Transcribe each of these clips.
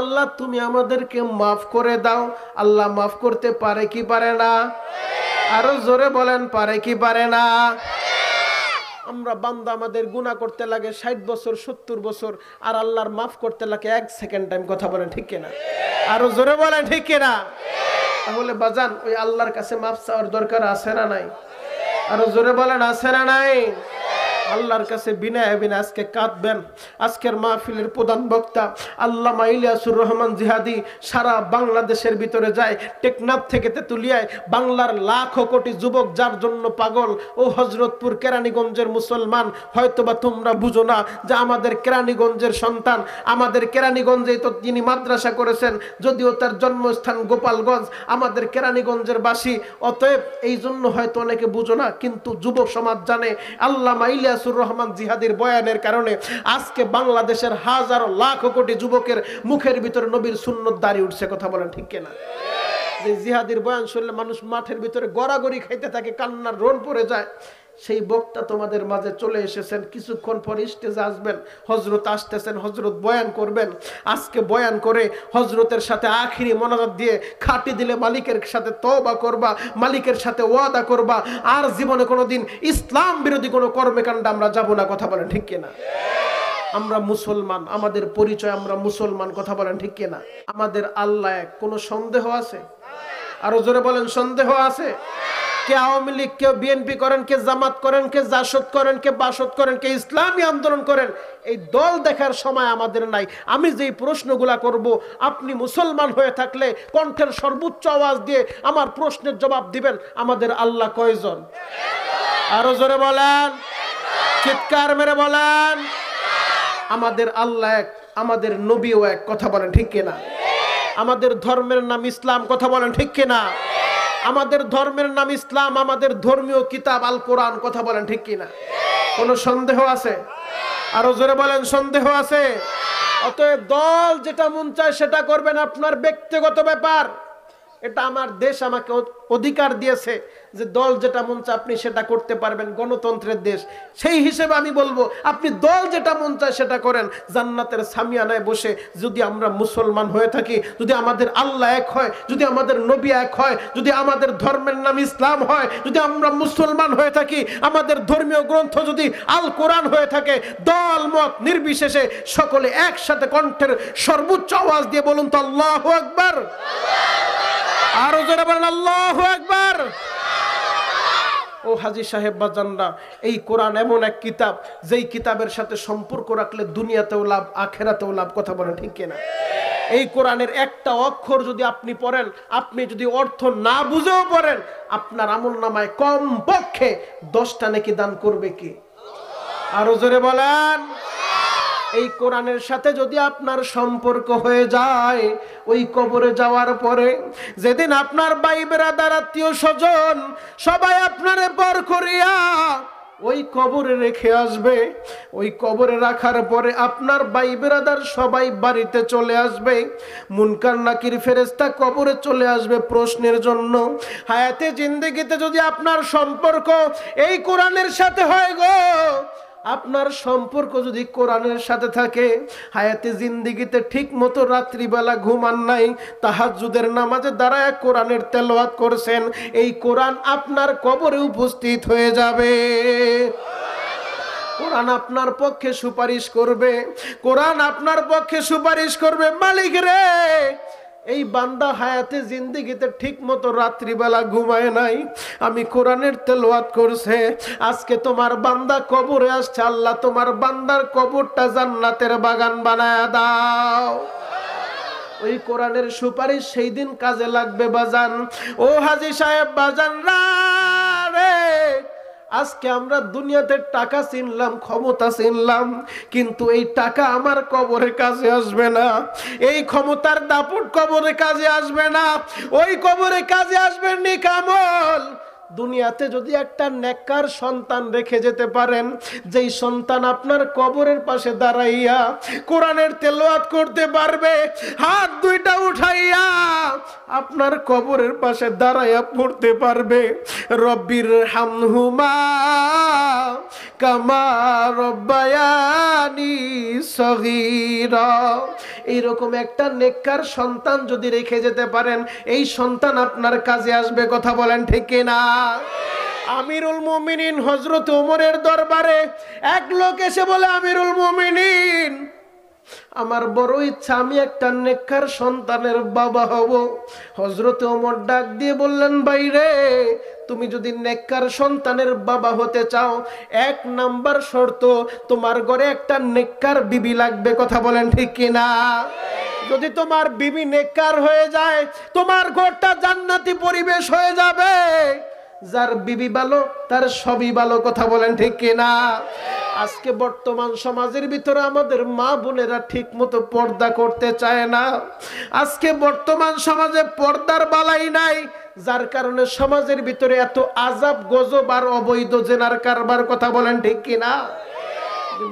আল্লাহ তুমি আমাদেরকে মাফ করে দাও আল্লাহ মাফ করতে পারে কি পারে না আরো জোরে বলেন পারে কি পারে না আমরা বান্দা আমাদের গুণা করতে লাগে ষাট বছর সত্তর বছর আর আল্লাহর মাফ করতে লাগে এক সেকেন্ড টাইম কথা বলেন ঠিক কিনা আরো জোরে বলেন ঠিক কিনা তাহলে বাজান ওই আল্লাহর কাছে মাফ চাওয়ার দরকার আছে না নাই আরো জোরে বলেন আছে না নাই আল্লাহর কাছে বিনা এবিনা আজকে কাঁদবেন আজকের মাহফিলের প্রধান বক্তা আল্লাহ ইলিয়াসুর রহমান জিহাদি সারা বাংলাদেশের ভিতরে যায় টেকনাফ থেকে তেতুলিয়ায় বাংলার লাখো কোটি যুবক যার জন্য পাগল ও হজরতপুর কেরানীগঞ্জের মুসলমান হয়তোবা তোমরা বুঝো না যে আমাদের কেরানীগঞ্জের সন্তান আমাদের কেরানীগঞ্জেই তো তিনি মাদ্রাসা করেছেন যদিও তার জন্মস্থান গোপালগঞ্জ আমাদের কেরানীগঞ্জের বাসী অতএব এই জন্য হয়তো অনেকে বুঝো না কিন্তু যুবক সমাজ জানে আল্লামা ইলিয়াস ইলিয়াসুর রহমান জিহাদির বয়ানের কারণে আজকে বাংলাদেশের হাজার লাখ কোটি যুবকের মুখের ভিতরে নবীর সুন্নত দাঁড়িয়ে উঠছে কথা বলেন ঠিক কেনা যে জিহাদির বয়ান শুনলে মানুষ মাঠের ভিতরে গড়াগড়ি খাইতে থাকে কান্নার রোন পরে যায় সেই বক্তা তোমাদের মাঝে চলে এসেছেন কিছুক্ষণ পর স্টেজ আসবেন হজরত আসতেছেন হজরত বয়ান করবেন আজকে বয়ান করে হজরতের সাথে আখিরি মনাজাত দিয়ে খাটি দিলে মালিকের সাথে তবা করবা মালিকের সাথে ওয়াদা করবা আর জীবনে কোনোদিন ইসলাম বিরোধী কোনো কর্মকাণ্ড আমরা যাবো না কথা বলেন ঠিক কিনা আমরা মুসলমান আমাদের পরিচয় আমরা মুসলমান কথা বলেন ঠিক কিনা আমাদের আল্লাহ কোনো সন্দেহ আছে আরো জোরে বলেন সন্দেহ আছে কে আওয়ামী লীগ কেউ বিএনপি করেন কে জামাত করেন কে জাসদ করেন কে বাসদ করেন কে ইসলামী আন্দোলন করেন এই দল দেখার সময় আমাদের নাই আমি যেই প্রশ্নগুলা করব আপনি মুসলমান হয়ে থাকলে কণ্ঠের সর্বোচ্চ আওয়াজ দিয়ে আমার প্রশ্নের জবাব দিবেন আমাদের আল্লাহ কয়জন আরো জোরে বলেন চিৎকার মেরে বলেন আমাদের আল্লাহ এক আমাদের নবীও এক কথা বলেন ঠিক কিনা আমাদের ধর্মের নাম ইসলাম কথা বলেন ঠিক কিনা আমাদের ধর্মের নাম ইসলাম আমাদের ধর্মীয় কিতাব আল কোরআন কথা বলেন ঠিক কিনা কোনো সন্দেহ আছে আরো জোরে বলেন সন্দেহ আছে অতএব দল যেটা মন চায় সেটা করবেন আপনার ব্যক্তিগত ব্যাপার এটা আমার দেশ আমাকে অধিকার দিয়েছে যে দল যেটা মন চায় আপনি সেটা করতে পারবেন গণতন্ত্রের দেশ সেই হিসেবে আমি বলবো আপনি দল যেটা মন চায় সেটা করেন জান্নাতের সামিয়ানায় বসে যদি আমরা মুসলমান হয়ে থাকি যদি আমাদের আল্লাহ এক হয় যদি আমাদের নবী এক হয় যদি আমাদের ধর্মের নাম ইসলাম হয় যদি আমরা মুসলমান হয়ে থাকি আমাদের ধর্মীয় গ্রন্থ যদি আল কোরআন হয়ে থাকে দল মত নির্বিশেষে সকলে একসাথে কণ্ঠের সর্বোচ্চ আওয়াজ দিয়ে বলুন তো আল্লাহ একবার আল্লাহ আরো জোরে বলেন আল্লাহ একবার ও হাজি সাহেব বাজানরা এই কোরআন এমন এক কিতাব যেই কিতাবের সাথে সম্পর্ক রাখলে দুনিয়াতেও লাভ আখেরাতেও লাভ কথা বলেন ঠিক কিনা এই কোরআনের একটা অক্ষর যদি আপনি পড়েন আপনি যদি অর্থ না বুঝেও পড়েন আপনার আমল নামায় কম পক্ষে দশটা নাকি দান করবে কি আরো জোরে বলেন এই কোরআনের সাথে যদি আপনার সম্পর্ক হয়ে যায় ওই কবরে যাওয়ার পরে যেদিন আপনার বাই বেড়াদার আত্মীয় স্বজন সবাই আপনারে পর করিয়া ওই কবরে রেখে আসবে ওই কবরে রাখার পরে আপনার বাই বেরাদার সবাই বাড়িতে চলে আসবে মুনকার নাকির ফেরেস্তা কবরে চলে আসবে প্রশ্নের জন্য হায়াতে জিন্দিগিতে যদি আপনার সম্পর্ক এই কোরআনের সাথে হয় গো আপনার সম্পর্ক যদি কোরআনের সাথে থাকে হায়াতে জিন্দিগিতে ঠিক মতো রাত্রিবেলা ঘুমান নাই তাহাজুদের নামাজে দাঁড়ায় কোরআনের তেলওয়াত করছেন এই কোরআন আপনার কবরে উপস্থিত হয়ে যাবে কোরআন আপনার পক্ষে সুপারিশ করবে কোরআন আপনার পক্ষে সুপারিশ করবে মালিক রে এই বান্দা হায়াতে জিন্দিগিতে ঠিক মতো রাত্রিবেলা ঘুমায় নাই আমি কোরআনের তেলোয়াত করছে আজকে তোমার বান্দা কবরে আসছে আল্লাহ তোমার বান্দার কবরটা জান্নাতের বাগান বানায় দাও ওই কোরআনের সুপারিশ সেই দিন কাজে লাগবে বাজান ও হাজি সাহেব বাজান রে আজকে আমরা দুনিয়াতে টাকা চিনলাম ক্ষমতা চিনলাম কিন্তু এই টাকা আমার কবরে কাজে আসবে না এই ক্ষমতার দাপট কবরে কাজে আসবে না ওই কবরে কাজে আসবে নিকামল দুনিয়াতে যদি একটা নেকার সন্তান রেখে যেতে পারেন যেই সন্তান আপনার কবরের পাশে দাঁড়াইয়া কোরআনের তেলোয়াত করতে পারবে হাত দুইটা উঠাইয়া আপনার কবরের পাশে দাঁড়াইয়া পড়তে পারবে রব্বির হামহুমা কামা রব্বায়ানি সগীরা এইরকম একটা নেককার সন্তান যদি রেখে যেতে পারেন এই সন্তান আপনার কাজে আসবে কথা বলেন ঠিক না আমিরুল মমিনিন হজরত ওমরের দরবারে এক লোক এসে বলে আমিরুল মমিনিন আমার বড় ইচ্ছা আমি একটা নেকর সন্তানের বাবা হব হজরত ওমর ডাক দিয়ে বললেন বাইরে তুমি যদি নেকর সন্তানের বাবা হতে চাও এক নাম্বার শর্ত তোমার ঘরে একটা নেকর বিবি লাগবে কথা বলেন ঠিক কিনা যদি তোমার বিবি নেকর হয়ে যায় তোমার ঘরটা জান্নাতি পরিবেশ হয়ে যাবে যার বিবি ভালো তার সবই ভালো কথা বলেন ঠিক কিনা আজকে বর্তমান সমাজের ভিতরে আমাদের মা বোনেরা ঠিক মতো পর্দা করতে চায় না আজকে বর্তমান সমাজে পর্দার বালাই নাই যার কারণে সমাজের ভিতরে এত আজাব গজব আর অবৈধ জেনার কারবার কথা বলেন ঠিক কিনা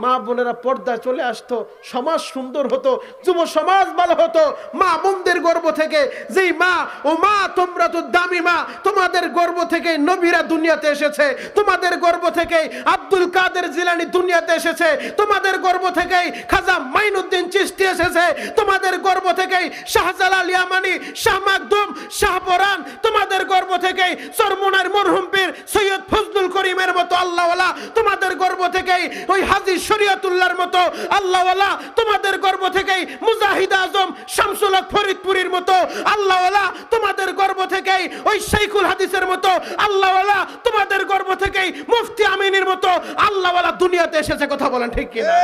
মা বোনেরা পর্দা চলে আসতো সমাজ সুন্দর হতো যুব সমাজ ভালো হতো মা বোনদের গর্ব থেকে যে মা ও মা তোমরা তো দামি মা তোমাদের গর্ব থেকে নবীরা দুনিয়াতে এসেছে তোমাদের গর্ব থেকে আব্দুল কাদের জিলানি দুনিয়াতে এসেছে তোমাদের গর্ব থেকে খাজা মাইনুদ্দিন চিস্তি এসেছে তোমাদের গর্ব থেকে শাহজালাল ইয়ামানি শাহ মাকদুম শাহপরান তোমাদের গর্ব থেকে চরমোনার মরহুম পীর সৈয়দ ফজলুল করিমের মতো আল্লাহওয়ালা তোমাদের গর্ব থেকে ওই হাজি শরিয়াতুল্লাহর মতো আল্লাহওয়ালা তোমাদের গর্ব থেকেই মুজাহিদ আজম শামসুল ফরিদপুরীর মতো আল্লাহওয়ালা তোমাদের গর্ব থেকেই ওই শেখুল হাদিসের মতো আল্লাহওয়ালা তোমাদের গর্ব থেকেই মুফতি আমিনের মতো আল্লাহওয়ালা দুনিয়াতে এসেছে কথা বলেন ঠিক কিনা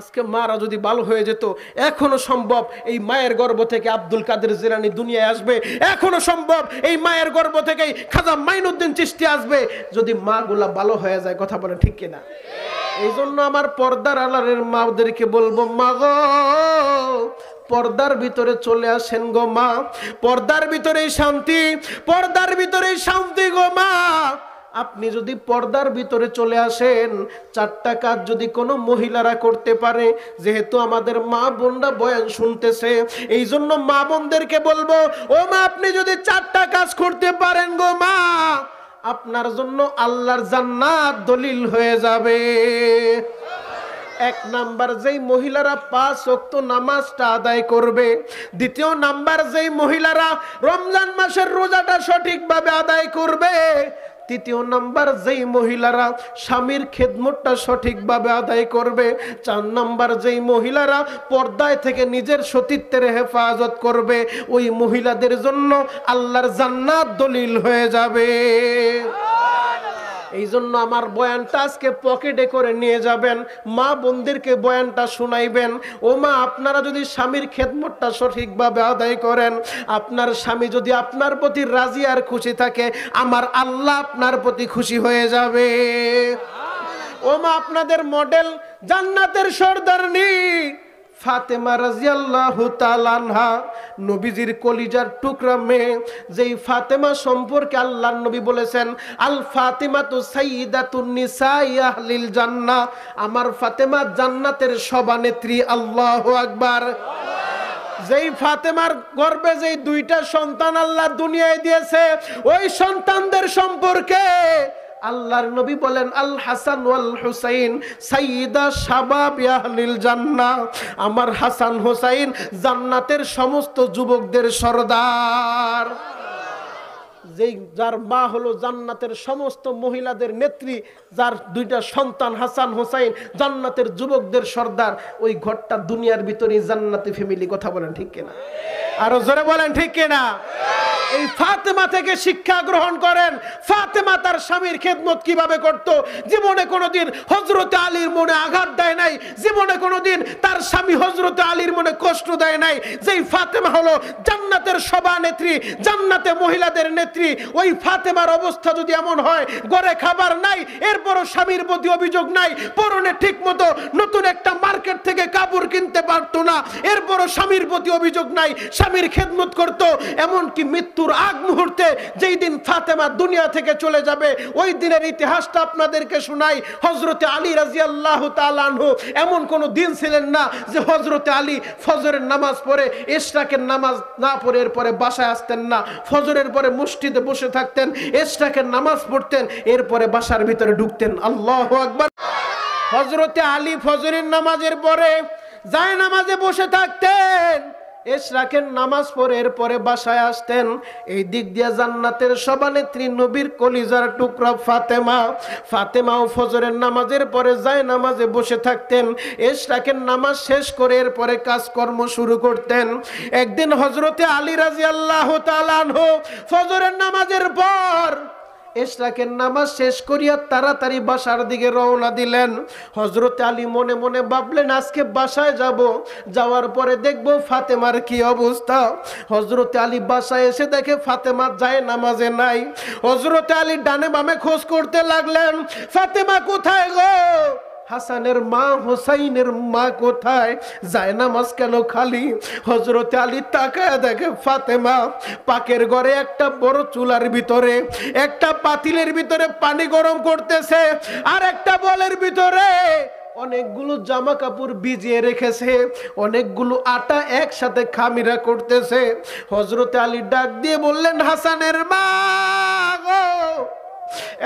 আজকে মারা যদি ভালো হয়ে যেত এখনো সম্ভব এই মায়ের গর্ব থেকে আব্দুল কাদের জিরানি দুনিয়ায় আসবে এখনো সম্ভব এই মায়ের গর্ব থেকেই খাজা মাইনুদ্দিন চিষ্টি আসবে যদি মা গুলা ভালো হয়ে যায় কথা বলে ঠিক কিনা এই জন্য আমার পর্দার আলারের মাদেরকে বলবো মা গো পর্দার ভিতরে চলে আসেন গো মা পর্দার ভিতরে শান্তি পর্দার ভিতরে শান্তি গো মা আপনি যদি পর্দার ভিতরে চলে আসেন চারটা কাজ যদি কোনো মহিলারা করতে পারে যেহেতু আমাদের মা বোনরা বয়ান শুনতেছে এই জন্য মা বোনদেরকে বলবো ও মা আপনি যদি চারটা কাজ করতে পারেন গো মা আপনার জন্য আল্লাহর জান্নাত দলিল হয়ে যাবে এক নাম্বার যেই মহিলারা পাঁচ অক্ত নামাজটা আদায় করবে দ্বিতীয় নাম্বার যেই মহিলারা রমজান মাসের রোজাটা সঠিকভাবে আদায় করবে তৃতীয় নাম্বার যেই মহিলারা স্বামীর খেদমতটা সঠিকভাবে আদায় করবে চার নাম্বার যেই মহিলারা পর্দায় থেকে নিজের সতীত্বের হেফাজত করবে ওই মহিলাদের জন্য আল্লাহর জান্নাত দলিল হয়ে যাবে এই জন্য আমার বয়ানটা আজকে পকেটে করে নিয়ে যাবেন মা বন্দিরকে বয়ানটা শুনাইবেন ও মা আপনারা যদি স্বামীর খেদমতটা সঠিকভাবে আদায় করেন আপনার স্বামী যদি আপনার প্রতি রাজি আর খুশি থাকে আমার আল্লাহ আপনার প্রতি খুশি হয়ে যাবে ও মা আপনাদের মডেল জান্নাতের সর্দার নেই ফাতেমা রাজিয়াল্লাহু তালানহা নবীজির কলিজার টুকরা মেয়ে যেই ফাতেমা সম্পর্কে আল্লাহ নবী বলেছেন আল ফাতেমা তো সাইদাতুন্নিসাইয়াহলিল জান্নাহ আমার ফাতেমা জান্নাতের সভানেত্রী আল্লাহু আকবার যেই ফাতেমার গর্বে যেই দুইটা সন্তান আল্লাহ দুনিয়ায় দিয়েছে ওই সন্তানদের সম্পর্কে আল্লাহর নবী বলেন আল হাসান ওয়াল হুসাইন সাইদা শাবাব ইয়াহলিল জান্নাহ আমার হাসান হুসাইন জান্নাতের সমস্ত যুবকদের সর্দার যে যার মা হলো জান্নাতের সমস্ত মহিলাদের নেত্রী যার দুইটা সন্তান হাসান হোসাইন জান্নাতের যুবকদের সর্দার ওই ঘরটা দুনিয়ার ভিতরে জান্নাতি ফ্যামিলি কথা বলেন ঠিক কিনা আরো জোরে বলেন ঠিক কিনা এই ফাতেমা থেকে শিক্ষা গ্রহণ করেন ফাতেমা তার স্বামীর খেদমত কিভাবে করত জীবনে কোনোদিন হজরত আলীর মনে আঘাত দেয় নাই জীবনে কোনোদিন তার স্বামী হজরত আলীর মনে কষ্ট দেয় নাই যেই ফাতেমা হলো জান্নাতের সভা নেত্রী জান্নাতে মহিলাদের নেত্রী ওই ফাতেমার অবস্থা যদি এমন হয় গড়ে খাবার নাই এরপরও স্বামীর প্রতি অভিযোগ নাই পরনে ঠিক মতো নতুন একটা মার্কেট থেকে কাপড় কিনতে পারতো না এরপরও স্বামীর প্রতি অভিযোগ নাই স্বামীর খেদমত করতো এমনকি মৃত্যু মৃত্যুর আগ মুহূর্তে যেই দিন ফাতেমা দুনিয়া থেকে চলে যাবে ওই দিনের ইতিহাসটা আপনাদেরকে শোনাই হজরতে আলী রাজিয়াল্লাহ তালহ এমন কোনো দিন ছিলেন না যে হজরতে আলী ফজরের নামাজ পড়ে এশরাকের নামাজ না পড়ে এরপরে বাসায় আসতেন না ফজরের পরে মসজিদে বসে থাকতেন এশরাকের নামাজ পড়তেন এরপরে বাসার ভিতরে ঢুকতেন আল্লাহ আকবার হজরতে আলী ফজরের নামাজের পরে যায় নামাজে বসে থাকতেন এশরাকের নামাজ পড়ে এরপরে বাসায় আসতেন এই দিক দিয়ে জান্নাতের সভানেত্রী নবীর কলিজার টুকরা ফাতেমা ফাতেমা ও ফজরের নামাজের পরে যায় নামাজে বসে থাকতেন এশরাকের নামাজ শেষ করে এরপরে কাজকর্ম শুরু করতেন একদিন হজরতে আলী রাজি আল্লাহ ফজরের নামাজের পর এশরাকের নামাজ শেষ করিয়া তাড়াতাড়ি বাসার দিকে রওনা দিলেন হজরত আলী মনে মনে ভাবলেন আজকে বাসায় যাব যাওয়ার পরে দেখব ফাতেমার কি অবস্থা হজরত আলী বাসায় এসে দেখে ফাতেমা যায় নামাজে নাই হজরত আলী ডানে বামে খোঁজ করতে লাগলেন ফাতেমা কোথায় গো হাসানের মা হোসাইনের মা কোথায় যায় নামাজ কেন খালি হজরত আলী তাকায় দেখে ফাতেমা পাকের ঘরে একটা বড় চুলার ভিতরে একটা পাতিলের ভিতরে পানি গরম করতেছে আর একটা বলের ভিতরে অনেকগুলো জামা কাপড় ভিজিয়ে রেখেছে অনেকগুলো আটা একসাথে খামিরা করতেছে হজরত আলী ডাক দিয়ে বললেন হাসানের মা গো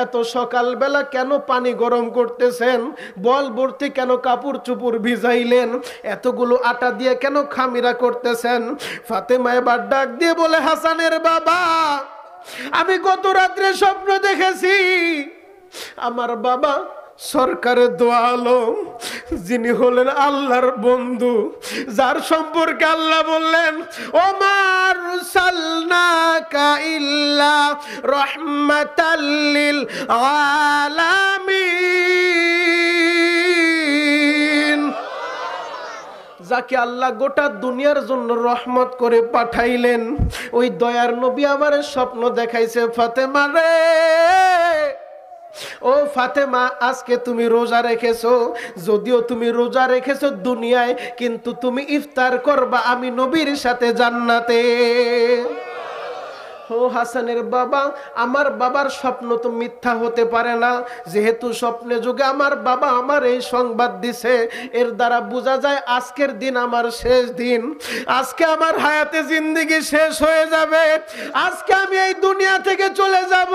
এত সকালবেলা কেন পানি গরম করতেছেন বল ভর্তি কেন কাপড় চুপুর ভিজাইলেন এতগুলো আটা দিয়ে কেন খামিরা করতেছেন ফাতেমা এবার ডাক দিয়ে বলে হাসানের বাবা আমি গত রাত্রে স্বপ্ন দেখেছি আমার বাবা সরকারের দোয়া আলম যিনি হলেন আল্লাহর বন্ধু যার সম্পর্কে আল্লাহ বললেন ওমার ইল্লা রহমাতাল্লিল আলামিন যাকে আল্লাহ গোটা দুনিয়ার জন্য রহমত করে পাঠাইলেন ওই দয়ার নবী আমার স্বপ্ন দেখাইছে ফাতেমা ও ফাতেমা আজকে তুমি রোজা রেখেছো যদিও তুমি রোজা রেখেছো দুনিয়ায় কিন্তু তুমি ইফতার করবা আমি নবীর সাথে জান্নাতে ও হাসানের বাবা আমার বাবার স্বপ্ন তো মিথ্যা হতে পারে না যেহেতু স্বপ্নে যুগে আমার বাবা আমার এই সংবাদ দিছে এর দ্বারা বোঝা যায় আজকের দিন আমার শেষ দিন আজকে আমার হায়াতে জিন্দিগি শেষ হয়ে যাবে আজকে আমি এই দুনিয়া থেকে চলে যাব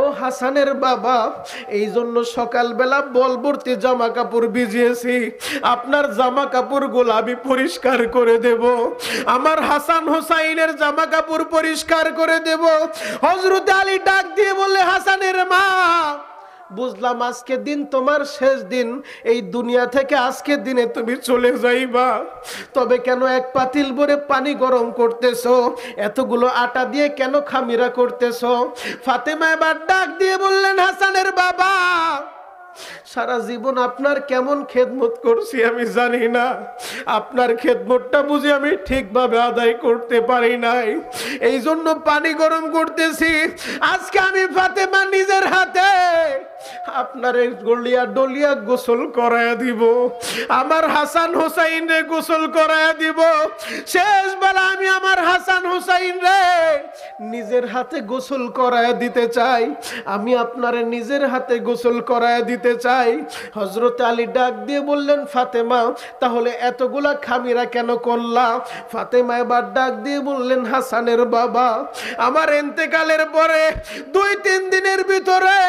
ও হাসানের বাবা এই জন্য সকালবেলা বলবর্তি জামা কাপড় ভিজিয়েছি আপনার জামা কাপড়গুলো আমি পরিষ্কার করে দেব আমার হাসান হোসাইনের জামা কাপড় পরিষ্কার করে দেব হজরত আলী ডাক দিয়ে বলে হাসানের মা বুঝলাম আজকে দিন তোমার শেষ দিন এই দুনিয়া থেকে আজকে দিনে তুমি চলে যাইবা তবে কেন এক পাতিল ভরে পানি গরম করতেছ এতগুলো আটা দিয়ে কেন খামিরা করতেছ ফাতেমা এবার ডাক দিয়ে বললেন হাসানের বাবা সারা জীবন আপনার কেমন খেদমত করছি আমি জানি না আপনার খেদমতটা বুঝে আমি ঠিকভাবে আদায় করতে পারি নাই এই জন্য পানি গরম করতেছি আজকে আমি ফাতেমা নিজের হাতে আপনার এই গলিয়া ডলিয়া গোসল করায় দিব আমার হাসান হোসাইন রে গোসল করায় দিব শেষ বেলা আমি আমার নিজের হাতে গোসল করায় দিতে চাই আমি আপনারে নিজের হাতে গোসল করায় দিতে চাই হজরত আলী ডাক দিয়ে বললেন ফাতেমা তাহলে এতগুলা খামিরা কেন করলা ফাতেমা এবার ডাক দিয়ে বললেন হাসানের বাবা আমার এন্তেকালের পরে দুই তিন দিনের ভিতরে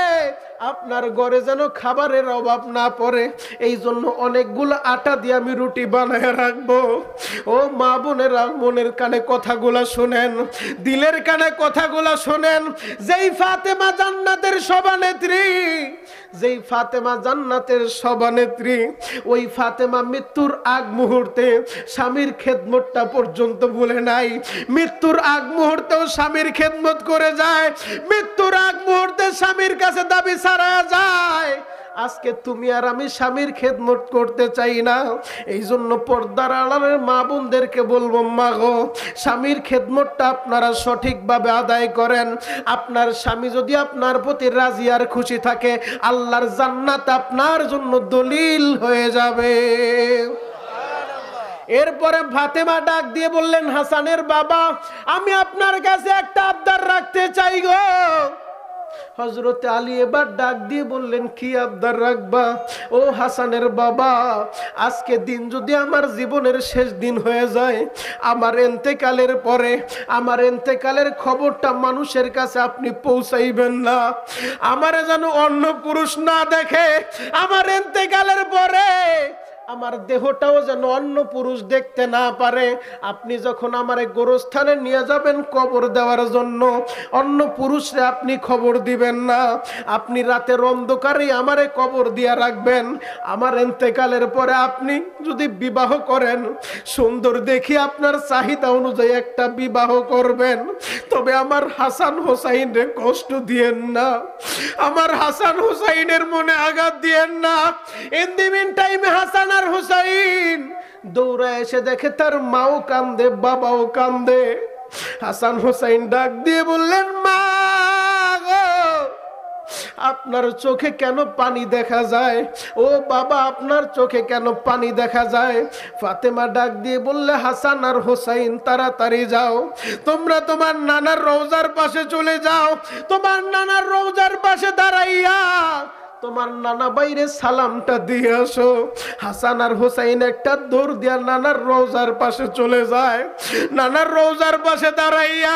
আপনার ঘরে যেন খাবারের অভাব না পড়ে এই জন্য অনেকগুলো আটা দিয়ে আমি রুটি বানায় রাখবো ও মা বোনের মনের কানে কথাগুলো শোনেন দিলের কানে কথাগুলো শোনেন যেই ফাতেমা জান্নাতের সভানেত্রী যেই ফাতেমা জান্নাতের সভানেত্রী ওই ফাতেমা মৃত্যুর আগ মুহূর্তে স্বামীর খেদমতটা পর্যন্ত ভুলে নাই মৃত্যুর আগ মুহূর্তেও স্বামীর খেদমত করে যায় মৃত্যুর আগ মুহূর্তে স্বামীর কাছে দাবি ছাড়া যায় আজকে তুমি আর আমি স্বামীর খেদমত করতে চাই না এই জন্য পর্দার আড়ালের মা বোনদেরকে বলবো মা গো স্বামীর খেদমতটা আপনারা সঠিকভাবে আদায় করেন আপনার স্বামী যদি আপনার প্রতি রাজি আর খুশি থাকে আল্লাহর জান্নাত আপনার জন্য দলিল হয়ে যাবে এরপরে ফাতেমা ডাক দিয়ে বললেন হাসানের বাবা আমি আপনার কাছে একটা আবদার রাখতে চাই গো হজরত আলী এবার ডাক দিয়ে বললেন কি আবদার রাখবা ও হাসানের বাবা আজকে দিন যদি আমার জীবনের শেষ দিন হয়ে যায় আমার এন্তেকালের পরে আমার এন্তেকালের খবরটা মানুষের কাছে আপনি পৌঁছাইবেন না আমারে যেন অন্য পুরুষ না দেখে আমার এন্তেকালের পরে আমার দেহটাও যেন অন্য পুরুষ দেখতে না পারে আপনি যখন আমার গোরস্থানে নিয়ে যাবেন কবর দেওয়ার জন্য অন্য পুরুষে আপনি খবর দিবেন না আপনি রাতের অন্ধকারেই আমারে কবর দিয়া রাখবেন আমার এন্তেকালের পরে আপনি যদি বিবাহ করেন সুন্দর দেখি আপনার চাহিদা অনুযায়ী একটা বিবাহ করবেন তবে আমার হাসান হোসাইনরে কষ্ট দিয়েন না আমার হাসান হোসাইনের মনে আঘাত দিয়েন না ইন দি মিন টাইমে হাসান আর হুসাইন দৌড়ে এসে দেখে তার মাও কান্দে বাবাও কান্দে হাসান হুসাইন ডাক দিয়ে বললেন মা আপনার চোখে কেন পানি দেখা যায় ও বাবা আপনার চোখে কেন পানি দেখা যায় ফাতেমা ডাক দিয়ে বললে হাসান আর হোসাইন তাড়াতাড়ি যাও তোমরা তোমার নানার রোজার পাশে চলে যাও তোমার নানার রোজার পাশে দাঁড়াইয়া তোমার নানা বাইরে সালামটা দিয়ে আসো হাসান আর হোসাইন একটা দৌড় দিয়া নানার রোজার পাশে চলে যায় নানার রোজার পাশে দাঁড়াইয়া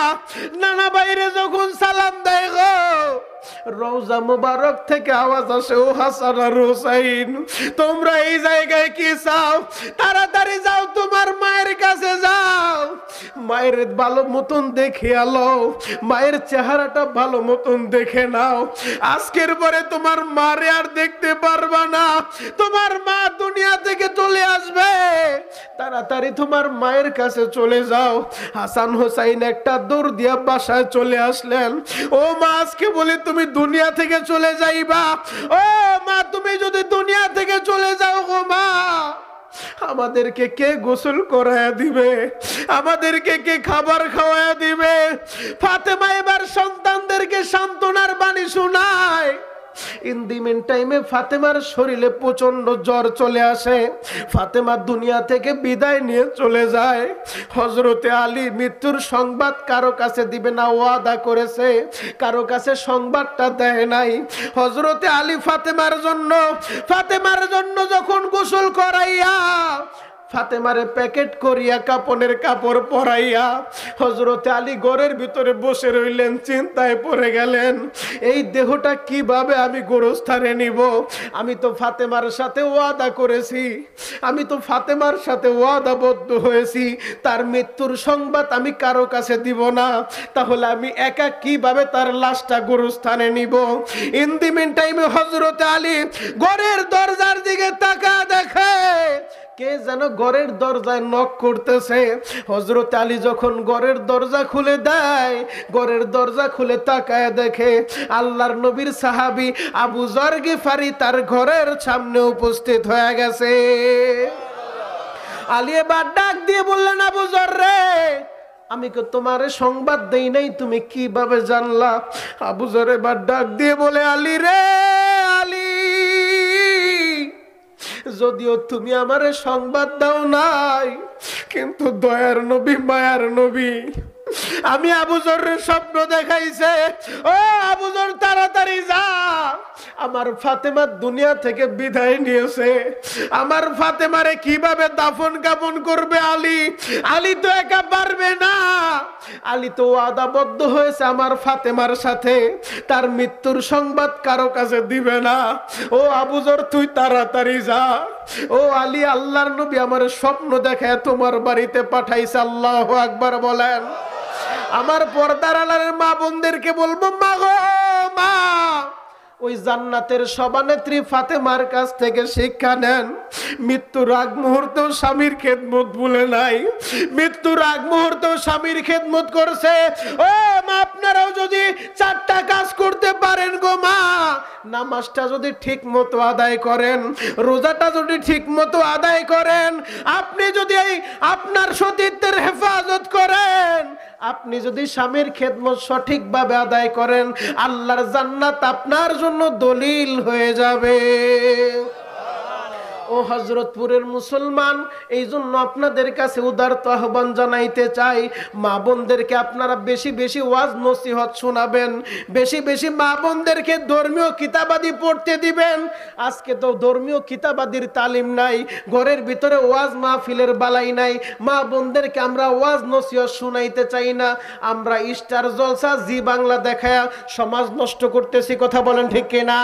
নানা বাইরে যখন সালাম দেয় গো রোজা মুবারক থেকে আওয়াজ আসে ও হাসান আর হুসাইন তোমরা এই জায়গায় কি চাও তাড়াতাড়ি যাও তোমার মায়ের কাছে যাও মায়ের ভালো মতন দেখে আলো মায়ের চেহারাটা ভালো মতন দেখে নাও আজকের পরে তোমার মারে আর দেখতে পারবা না তোমার মা দুনিয়া তাড়াতাড়ি তোমার মায়ের কাছে চলে যাও হাসান হোসাইন একটা দূর দিয়া বাসায় চলে আসলেন ও মা আজকে বলে তুমি দুনিয়া থেকে চলে যাইবা ও মা তুমি যদি দুনিয়া থেকে চলে যাও গো মা আমাদেরকে কে গোসল করায়া দিবে আমাদেরকে কে খাবার খাওয়ায়া দিবে ফাতেমা এবার সন্তানদেরকে সান্ত্বনার বাণী শোনায় ইন দি টাইমে ফাতেমার শরীরে প্রচন্ড জ্বর চলে আসে ফাতেমা দুনিয়া থেকে বিদায় নিয়ে চলে যায় হজরতে আলী মৃত্যুর সংবাদ কারো কাছে দিবে না ওয়াদা করেছে কারো কাছে সংবাদটা দেয় নাই হজরতে আলী ফাতেমার জন্য ফাতেমার জন্য যখন গোসল করাইয়া ফাতেমারে প্যাকেট করিয়া কাপনের কাপড় পরাইয়া হজরত আলী গড়ের ভিতরে বসে রইলেন চিন্তায় পড়ে গেলেন এই দেহটা কিভাবে আমি গোরস্থানে নিব আমি তো ফাতেমার সাথে ওয়াদা করেছি আমি তো ফাতেমার সাথে ওয়াদাবদ্ধ হয়েছি তার মৃত্যুর সংবাদ আমি কারো কাছে দিব না তাহলে আমি একা কিভাবে তার লাশটা গোরস্থানে নিব ইন টাইমে হজরত আলী গড়ের দরজার দিকে তাকা দেখে কে যেন গড়ের দরজায় নক করতেছে হজরত আলী যখন গড়ের দরজা খুলে দেয় গড়ের দরজা খুলে তাকায় দেখে আল্লাহর নবীর সাহাবি আবু জর্গে ফারি তার ঘরের সামনে উপস্থিত হয়ে গেছে আলী এবার ডাক দিয়ে বললেন আবু জর রে আমি কি তোমার সংবাদ দেই নাই তুমি কিভাবে জানলা আবু জর এবার ডাক দিয়ে বলে আলী রে যদিও তুমি আমারে সংবাদ দাও নাই কিন্তু দয়ার নবী মায়ার নবী আমি আবুজরের স্বপ্ন দেখাইছে ও আবুজর তাড়াতাড়ি যা আমার ফাতেমা দুনিয়া থেকে বিদায় নিয়েছে আমার ফাতেমারে কিভাবে দাফন কাপন করবে আলী আলী তো একা পারবে না আলী তো আদাবদ্ধ হয়েছে আমার ফাতেমার সাথে তার মৃত্যুর সংবাদ কারো কাছে দিবে না ও আবুজর তুই তাড়াতাড়ি যা ও আলী আল্লাহর নবী আমার স্বপ্ন দেখায় তোমার বাড়িতে পাঠাইছে আল্লাহ আকবার বলেন আমার পর্দার আলারের মা বোনদেরকে বলবো মা গো মা ওই জান্নাতের সভানেত্রী ফাতেমার কাছ থেকে শিক্ষা নেন মৃত্যুর আগ মুহূর্তেও স্বামীর খেদমত ভুলে নাই মৃত্যুর আগ মুহূর্তেও স্বামীর খেদমত করছে ও মা আপনারাও যদি চারটা কাজ করতে পারেন গো মা নামাজটা যদি ঠিক মতো আদায় করেন রোজাটা যদি ঠিক মতো আদায় করেন আপনি যদি এই আপনার সতীত্বের হেফাজত করেন আপনি যদি স্বামীর খেদমত সঠিকভাবে আদায় করেন আল্লাহর জান্নাত আপনার জন্য দলিল হয়ে যাবে ও হজরতপুরের মুসলমান এই জন্য আপনাদের কাছে উদারত আহ্বান জানাইতে চাই মা বোনদেরকে আপনারা বেশি বেশি ওয়াজ নসিহত শোনাবেন বেশি বেশি মা বোনদেরকে ধর্মীয় কিতাবাদি পড়তে দিবেন আজকে তো ধর্মীয় কিতাবাদির তালিম নাই ঘরের ভিতরে ওয়াজ মাহফিলের বালাই নাই মা বোনদেরকে আমরা ওয়াজ নসিহত শোনাইতে চাই না আমরা স্টার জলসা জি বাংলা দেখায় সমাজ নষ্ট করতেছি কথা বলেন ঠিক কিনা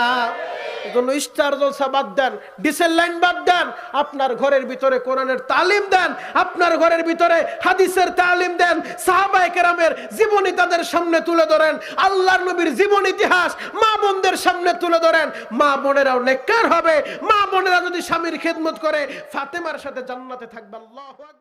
জন্য স্টার জলসা বাদ দেন ডিসেল লাইন বাদ দাওয়াত দেন আপনার ঘরের ভিতরে কোরআনের তালিম দেন আপনার ঘরের ভিতরে হাদিসের তালিম দেন সাহাবায়ে কেরামের জীবনী তাদের সামনে তুলে ধরেন আল্লাহর নবীর জীবন ইতিহাস মা বোনদের সামনে তুলে ধরেন মা বোনেরাও নেককার হবে মা বোনেরা যদি স্বামীর খেদমত করে ফাতেমার সাথে জান্নাতে থাকবে আল্লাহ